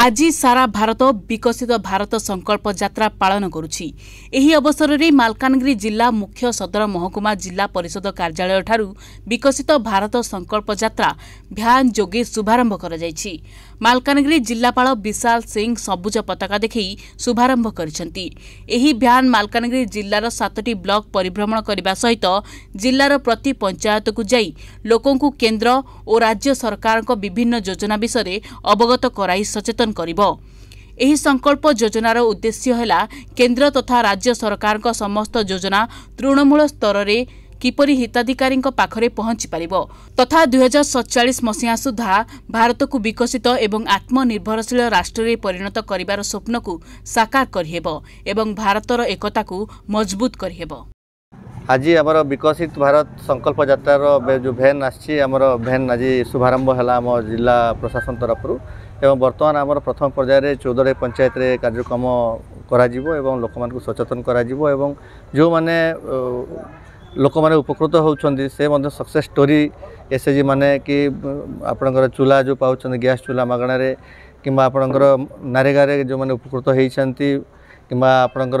ଆଜି ସାରା ଭାରତ ବିକଶିତ ଭାରତ ସଂକଳ୍ପ ଯାତ୍ରା ପାଳନ କରୁଛି ଏହି ଅବସରରେ ମାଲକାନଗିରି ଜିଲ୍ଲା ମୁଖ୍ୟ ସଦର ମହକୁମା ଜିଲ୍ଲା ପରିଷଦ କାର୍ଯ୍ୟାଳୟଠାରୁ ବିକଶିତ ଭାରତ ସଂକଳ୍ପ ଯାତ୍ରା ଭ୍ୟାନ୍ ଯୋଗେ ଶୁଭାରମ୍ଭ କରାଯାଇଛି ମାଲକାନଗିରି ଜିଲ୍ଲାପାଳ ବିଶାଲ ସିଂ ସବୁଜ ପତାକା ଦେଖାଇ ଶୁଭାରମ୍ଭ କରିଛନ୍ତି ଏହି ଭ୍ୟାନ୍ ମାଲକାନଗିରି ଜିଲ୍ଲାର ସାତଟି ବ୍ଲକ ପରିଭ୍ରମଣ କରିବା ସହିତ ଜିଲ୍ଲାର ପ୍ରତି ପଞ୍ଚାୟତକୁ ଯାଇ ଲୋକଙ୍କୁ କେନ୍ଦ୍ର ଓ ରାଜ୍ୟ ସରକାରଙ୍କ ବିଭିନ୍ନ ଯୋଜନା ବିଷୟରେ ଅବଗତ କରାଇ ସଚେତନ ପ୍ରଦାନ କରିବ ଏହି ସଂକଳ୍ପ ଯୋଜନାର ଉଦ୍ଦେଶ୍ୟ ହେଲା କେନ୍ଦ୍ର ତଥା ରାଜ୍ୟ ସରକାରଙ୍କ ସମସ୍ତ ଯୋଜନା ତୃଣମୂଳ ସ୍ତରରେ କିପରି ହିତାଧିକାରୀଙ୍କ ପାଖରେ ପହଞ୍ଚି ପାରିବ ତଥା ଦୁଇହଜାର ସତଚାଳିଶ ମସିହା ସୁଦ୍ଧା ଭାରତକୁ ବିକଶିତ ଏବଂ ଆତ୍ମନିର୍ଭରଶୀଳ ରାଷ୍ଟ୍ରରେ ପରିଣତ କରିବାର ସ୍ୱପ୍ନକୁ ସାକାର କରିହେବ ଏବଂ ଭାରତର ଏକତାକୁ ମଜବୁତ କରିହେବ আজি আমার বিকশিত ভারত সংকল্প যাত্রার যে ভ্যান আসছে আমার ভ্যান আজি শুভারম্ভ হল আমার জেলা প্রশাসন তরফর এবং বর্তমান আমার প্রথম পর্যায়ে চৌদড়ে পঞ্চায়েতরে কার্যক্রম করা এবং লোক সচেতন করা এবং যে ଲୋକମାନେ ଉପକୃତ ହେଉଛନ୍ତି ସେ ମଧ୍ୟ ସକ୍ସେସ୍ ଷ୍ଟୋରି ଏସ୍ଏଚ୍ଜି ମାନେ କି ଆପଣଙ୍କର ଚୁଲା ଯେଉଁ ପାଉଛନ୍ତି ଗ୍ୟାସ୍ ଚୁଲା ମାଗଣାରେ କିମ୍ବା ଆପଣଙ୍କର ନାରେଗାରେ ଯେଉଁମାନେ ଉପକୃତ ହୋଇଛନ୍ତି कि आपणकर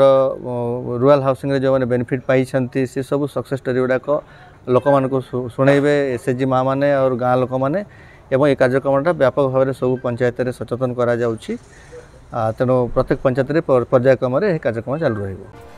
रूराल हाउसींग जो मैंने बेनिफिट पाई से सब सक्से स्टोरी गुड़ाक लोक मानक शुणे एस एच जी माँ मैंने और गाँ लोक मैंने ये कार्यक्रम व्यापक भाव में सब पंचायत में सचेतन कर तेणु प्रत्येक पंचायत पर्यायक्रम कार्यक्रम चालू रहा है